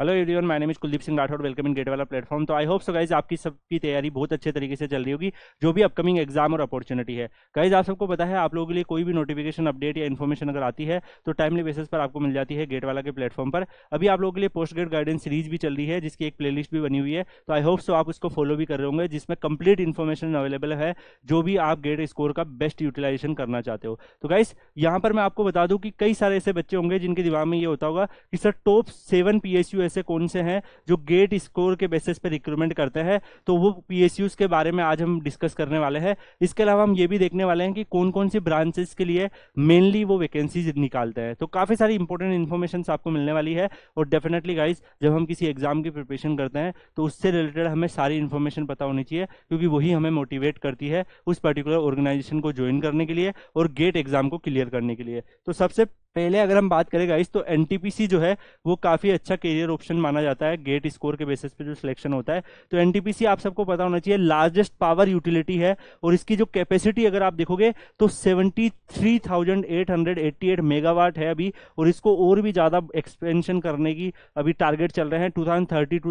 hello everyone my name is Kuldeep Singh Rathore welcome in GATE वाला platform तो I hope so guys आपकी सबकी तैयारी बहुत अच्छे तरीके से चल रही होगी जो भी अपकमिंग एग्जाम और अपॉर्चुनिटी है गाइज आप सबको पता है आप लोगों के लिए कोई भी नोटिफिकेशन अपडेट या इन्फॉर्मेशन अगर आती है तो टाइमली बेसिस पर आपको मिल जाती है गेट वाला के प्लेटफॉर्म पर अभी आप लोगों के लिए पोस्ट ग्रेड गाइडेंस सीरीज भी चल रही है जिसकी एक प्ले भी बनी हुई है तो आई होप सो आप उसको फॉलो भी कर रहे होंगे जिसमें कंप्लीट इन्फॉर्मेशन अवेलेबल है जो भी आप गेट स्कोर का बेस्ट यूटिलाइजेशन करना चाहते हो तो गाइज यहाँ पर मैं आपको बता दूँ कि कई सारे ऐसे बच्चे होंगे जिनके दिमाग में ये होता होगा कि सर टॉप सेवन पी ऐसे कौन से हैं जो गेट स्कोर के बेसिस पे रिक्रूटमेंट करते हैं तो वो पी के बारे में आज हम डिस्कस करने वाले हैं इसके अलावा हम ये भी देखने वाले हैं कि कौन कौन सी ब्रांचेस के लिए मेनली वो वैकेंसीज निकालते हैं तो काफ़ी सारी इंपॉर्टेंट इन्फॉर्मेशन आपको मिलने वाली है और डेफिनेटली गाइज जब हम किसी एग्जाम की प्रिपरेशन करते हैं तो उससे रिलेटेड हमें सारी इन्फॉर्मेशन पता होनी चाहिए क्योंकि वही हमें मोटिवेट करती है उस पर्टिकुलर ऑर्गेनाइजेशन को ज्वाइन करने के लिए और गेट एग्जाम को क्लियर करने के लिए तो सबसे पहले अगर हम बात करें गाइस तो एन जो है वो काफ़ी अच्छा करियर ऑप्शन माना जाता है गेट स्कोर के बेसिस पे जो सिलेक्शन होता है तो एन आप सबको पता होना चाहिए लार्जेस्ट पावर यूटिलिटी है और इसकी जो कैपेसिटी अगर आप देखोगे तो 73,888 मेगावाट है अभी और इसको और भी ज़्यादा एक्सपेंशन करने की अभी टारगेट चल रहे हैं टू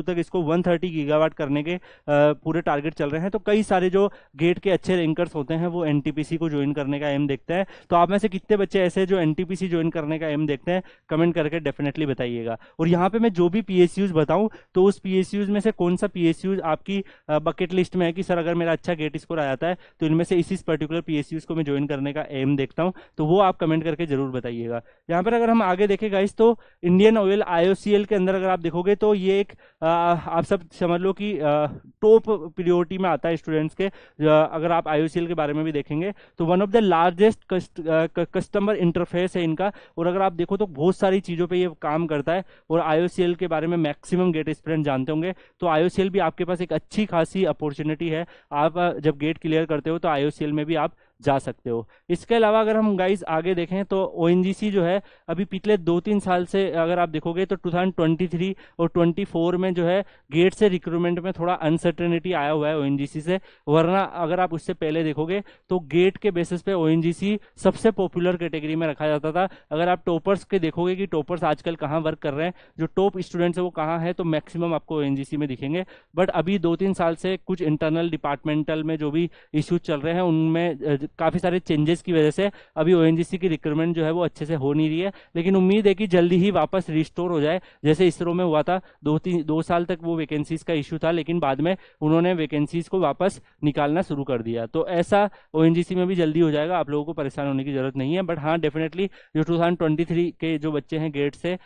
तक इसको वन गीगावाट करने के पूरे टारगेट चल रहे हैं तो कई सारे जो गेट के अच्छे रैंकर्स होते हैं वो एन को ज्वाइन करने का एम देखते हैं तो आप में से कितने बच्चे ऐसे जो एन ज्वाइन क्वेश्चन करने का एम देखते हैं कमेंट करके डेफिनेटली बताइएगा और यहाँ पे मैं जो भी पी एस यूज बताऊँ तो उस पी एस यूज में से कौन सा पी एस यूज आपकी बकेट लिस्ट में है कि सर अगर मेरा अच्छा गेट स्कोर आ जाता है तो इनमें से इस इस पर्टिकुलर पी एस यूज को मैं ज्वाइन करने का एम देखता हूँ तो वो आप कमेंट करके जरूर बताइएगा यहाँ पर अगर हम आगे देखें गाइस तो इंडियन ऑयल आई के अंदर अगर आप देखोगे तो ये एक आप सब समझ लो कि टॉप प्रियोरिटी में आता है स्टूडेंट्स के अगर आप आई के बारे में भी देखेंगे तो one of the largest customer interface है इनका और अगर आप देखो तो बहुत सारी चीज़ों पर ये काम करता है और आई के बारे में मैक्सिमम गेट स्टूडेंट जानते होंगे तो आई भी आपके पास एक अच्छी खासी अपॉर्चुनिटी है आप uh, जब गेट क्लियर करते हो तो आई में भी आप जा सकते हो इसके अलावा अगर हम गाइज आगे देखें तो ओ जो है अभी पिछले दो तीन साल से अगर आप देखोगे तो 2023 और 24 में जो है गेट से रिक्रूटमेंट में थोड़ा अनसर्टेनिटी आया हुआ है ओ से वरना अगर आप उससे पहले देखोगे तो गेट के बेसिस पे ओ सबसे पॉपुलर कैटेगरी में रखा जाता था अगर आप टॉपर्स के देखोगे कि टॉपर्स आजकल कहाँ वर्क कर रहे हैं जो टॉप स्टूडेंट्स है वो कहाँ है तो मैक्सिमम आपको ओ में दिखेंगे बट अभी दो तीन साल से कुछ इंटरनल डिपार्टमेंटल में जो भी इश्यूज चल रहे हैं उनमें काफ़ी सारे चेंजेस की वजह से अभी ओ की रिक्रूटमेंट जो है वो अच्छे से हो नहीं रही है लेकिन उम्मीद है कि जल्दी ही वापस रिस्टोर हो जाए जैसे इसरो में हुआ था दो तीन दो साल तक वो वैकेंसीज का इशू था लेकिन बाद में उन्होंने वैकेंसीज को वापस निकालना शुरू कर दिया तो ऐसा ओ में भी जल्दी हो जाएगा आप लोगों को परेशान होने की जरूरत नहीं है बट हाँ डेफिनेटली जो टू के जो बच्चे हैं गेट से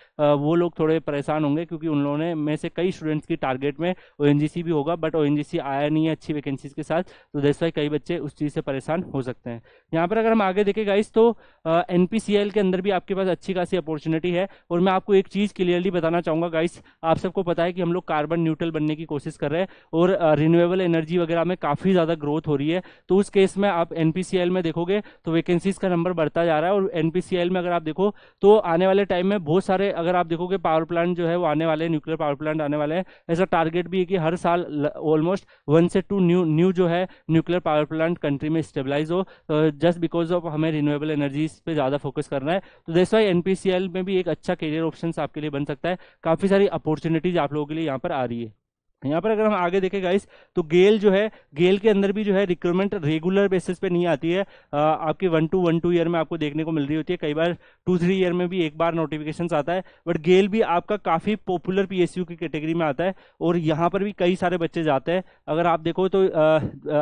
वो लोग थोड़े परेशान होंगे क्योंकि उन लोगों ने में से कई स्टूडेंट्स की टारगेट में ओ भी होगा बट ओ आया नहीं है अच्छी वैकेंसीज के साथ तो दैट्स कई बच्चे उस चीज़ से परेशान हो सकते सकते हैं यहाँ पर अगर हम आगे देखें गाइस तो एन के अंदर भी आपके पास अच्छी खासी अपॉर्चुनिटी है और मैं आपको एक चीज़ क्लियरली बताना चाहूँगा गाइस आप सबको पता है कि हम लोग कार्बन न्यूट्रल बनने की कोशिश कर रहे हैं और रिन्यूएबल एनर्जी वगैरह में काफ़ी ज़्यादा ग्रोथ हो रही है तो उस केस में आप एन में देखोगे तो वैकेंसीज का नंबर बढ़ता जा रहा है और एन में अगर आप देखो तो आने वाले टाइम में बहुत सारे अगर आप देखोगे पावर प्लांट जो है वो आने वाले न्यूक्लियर पावर प्लांट आने वाले हैं ऐसा टारगेट भी है कि हर साल ऑलमोस्ट वन से टू न्यू न्यू जो है न्यूक्लियर पावर प्लांट कंट्री में स्टेबलाइज हो जस्ट बिकॉज ऑफ हमें रिन्यूएबल एनर्जीज पे ज़्यादा फोकस करना है तो दैट्स वाई एनपीसीएल में भी एक अच्छा करियर ऑप्शन आपके लिए बन सकता है काफ़ी सारी अपॉर्चुनिटीज आप लोगों के लिए यहाँ पर आ रही है यहाँ पर अगर हम आगे देखें गाइस तो गेल जो है गेल के अंदर भी जो है रिक्रूटमेंट रेगुलर बेसिस पे नहीं आती है आ, आपके one two one two year में आपको देखने को मिल रही होती है कई बार टू थ्री ईयर में भी एक बार नोटिफिकेशन आता है बट गेल भी आपका काफ़ी पॉपुलर पीएसयू की कैटेगरी में आता है और यहाँ पर भी कई सारे बच्चे जाते हैं अगर आप देखो तो आ,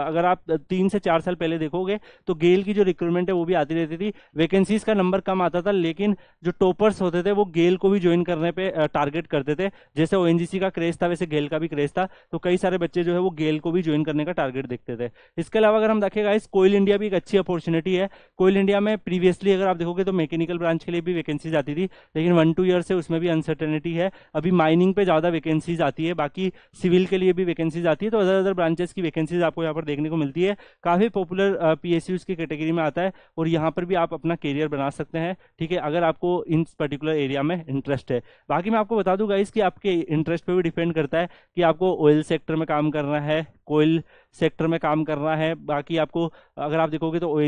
अगर आप तीन से चार साल पहले देखोगे तो गेल की जो रिक्रूटमेंट है वो भी आती रहती थी वैकेंसीज का नंबर कम आता था लेकिन जो टॉपर्स होते थे वो गेल को भी ज्वाइन करने पर टारगेट करते थे जैसे ओ का क्रेज था वैसे गेल का भी क्रेज क्रेज था तो कई सारे बच्चे जो है वो गेल को भी ज्वाइन करने का टारगेट देखते थे इसके अलावा अगर हम देखेगा इस कोयल इंडिया भी एक अच्छी अपॉर्चुनिटी है कोयल इंडिया में प्रीवियसली अगर आप देखोगे तो मैकेनिकल ब्रांच के लिए भी वैकेंसीज आती थी लेकिन वन टू ईयर से उसमें भी अनसर्टेनिटी है अभी माइनिंग पे ज़्यादा वैकेंसीज आती है बाकी सिविल के लिए भी वैकेंसीज आती है तो अदर अदर ब्रांचेस की वैकेंसीज आपको यहाँ पर देखने को मिलती है काफ़ी पॉपुलर पी की कैटेगरी में आता है और यहाँ पर भी आप अपना करियर बना सकते हैं ठीक है अगर आपको इन पर्टिकुलर एरिया में इंटरेस्ट है बाकी मैं आपको बता दूंगा इसकी आपके इंटरेस्ट पर भी डिपेंड करता है कि आप आपको ऑयल सेक्टर में काम करना है कोयल सेक्टर में काम करना है बाकी आपको अगर आप देखोगे तो ओ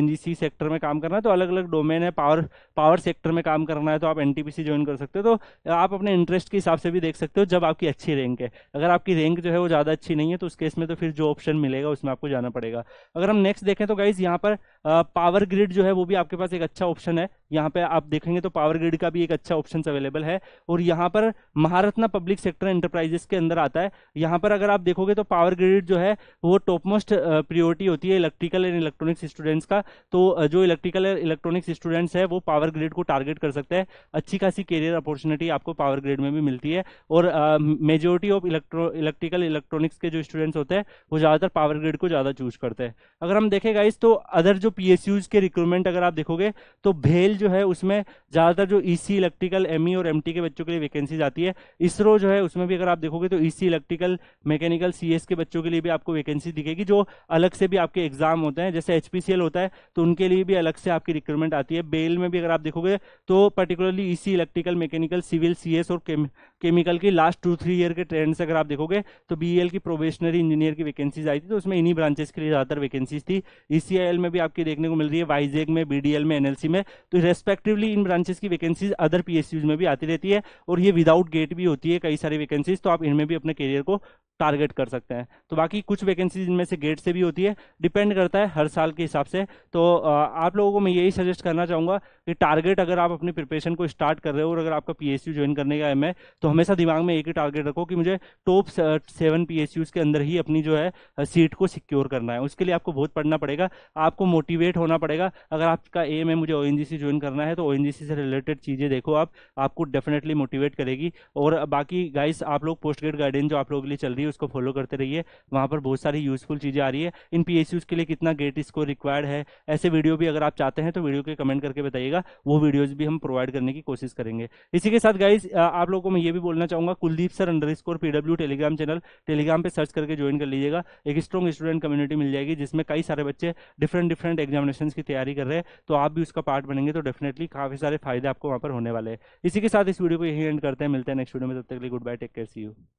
सेक्टर में काम करना है तो अलग अलग डोमेन है पावर पावर सेक्टर में काम करना है तो आप एन ज्वाइन कर सकते हो तो आप अपने इंटरेस्ट के हिसाब से भी देख सकते हो जब आपकी अच्छी रैंक है अगर आपकी रैंक जो है वो ज़्यादा अच्छी नहीं है तो उस केस में तो फिर जो ऑप्शन मिलेगा उसमें आपको जाना पड़ेगा अगर हम नेक्स्ट देखें तो गाइज यहाँ पर पावर ग्रिड जो है वो भी आपके पास एक अच्छा ऑप्शन है यहाँ पे आप देखेंगे तो पावर ग्रिड का भी एक अच्छा ऑप्शन अवेलेबल है और यहाँ पर महारत्ना पब्लिक सेक्टर एंटरप्राइजेस के अंदर आता है यहाँ पर अगर आप देखोगे तो पावर ग्रिड जो है वो टॉप मोस्ट प्रियोरिटी होती है इलेक्ट्रिकल एंड इलेक्ट्रॉनिक्स स्टूडेंट्स का तो uh, जो इलेक्ट्रिकल एंड इलेक्ट्रॉनिक्स स्टूडेंट्स है वो पावर ग्रेड को टारगेट कर सकते हैं अच्छी खासी करियर अपॉर्चुनिटी आपको पावर ग्रेड में भी मिलती है और majority of electro electrical electronics के जो स्टूडेंट्स होते हैं वो ज़्यादातर पावर ग्रिड को ज़्यादा चूज करते हैं अगर हम देखेगा इस तो अदर जो पी के रिक्रूटमेंट अगर आप देखोगे तो भेल जो है उसमें ज़्यादातर जो ई इलेक्ट्रिकल एम और एम के बच्चों के लिए वैकेंसीज आती है इसरो जो है उसमें भी अगर आप देखोगे तो ई इलेक्ट्रिकल मैकेनिकल सी के बच्चों के लिए भी आपको वैकेंसी दिखेगी जो अलग से भी आपके एग्जाम होते हैं जैसे एच होता है तो उनके लिए भी अलग से आपकी रिक्रूटमेंट आती है बेल में भी अगर आप देखोगे तो पर्टिकुलरली इसी इलेक्ट्रिकल मैकेनिकल सिविल सी और केमिकल की लास्ट टू थ्री ईयर के ट्रेंड से अगर आप देखोगे तो बी e की प्रोबेशनरी इंजीनियर की वैकेंसीज आई थी तो उसमें इन्हीं ब्रांचेस के लिए ज़्यादातर वैकेंसीज थी ई e में भी आपकी देखने को मिल रही है वाईजेग में बी में एन में तो रेस्पेक्टिवली इन ब्रांचेस की वैकेंसीज अदर पी में भी आती रहती है और ये विदाउट गेट भी होती है कई सारी वैकेंसीज तो आप इनमें भी अपने करियर को टारगेट कर सकते हैं तो बाकी कुछ वैकेंसीज इनमें से गेट से भी होती है डिपेंड करता है हर साल के हिसाब से तो आप लोगों को मैं यही सजेस्ट करना चाहूँगा कि टारगेट अगर आप अपनी प्रिपरेशन को स्टार्ट कर रहे हो और अगर आपका पी ज्वाइन करने का एम है तो हमेशा दिमाग में एक ही टारगेट रखो कि मुझे टॉप सेवन पी के अंदर ही अपनी जो है सीट को सिक्योर करना है उसके लिए आपको बहुत पढ़ना पड़ेगा आपको मोटिवेट होना पड़ेगा अगर आपका एम है मुझे ओ ज्वाइन करना है तो ओ से रिलेटेड चीज़ें देखो आप आपको डेफिनेटली मोटिवेट करेगी और बाकी गाइस आप लोग पोस्ट ग्रेड गाइडेंस जो आप लोगों के लिए चल रही है उसको फॉलो करते रहिए वहाँ पर बहुत सारी यूजफुल चीज़ें आ रही है इन पी के लिए कितना गेट स्कोर रिक्वायर्ड है ऐसे वीडियो भी अगर आप चाहते हैं तो वीडियो के कमेंट करके बताइएगा वो वीडियोज़ भी हम प्रोवाइड करने की कोशिश करेंगे इसी के साथ गाइज आप लोगों को मैं ये भी बोलना चाहूँगा Kuldeep sir underscore PW Telegram channel Telegram पर सर्च करके ज्वाइन कर लीजिएगा एक स्ट्रॉन्ग स्टूडेंट कम्युनिटी मिल जाएगी जिसमें कई सारे बच्चे डिफरेंट डिफरेंट एग्जामिनेशन की तैयारी कर रहे हैं तो आप भी उसका पार्ट बनेंगे तो डेफिनेटली काफ़ी सारे फायदे आपको वहां पर होने वाले हैं इसी के साथ इस वीडियो को यही एंड करते हैं मिलते हैं नेक्स्ट वीडियो में तब तक के लिए good bye take care see you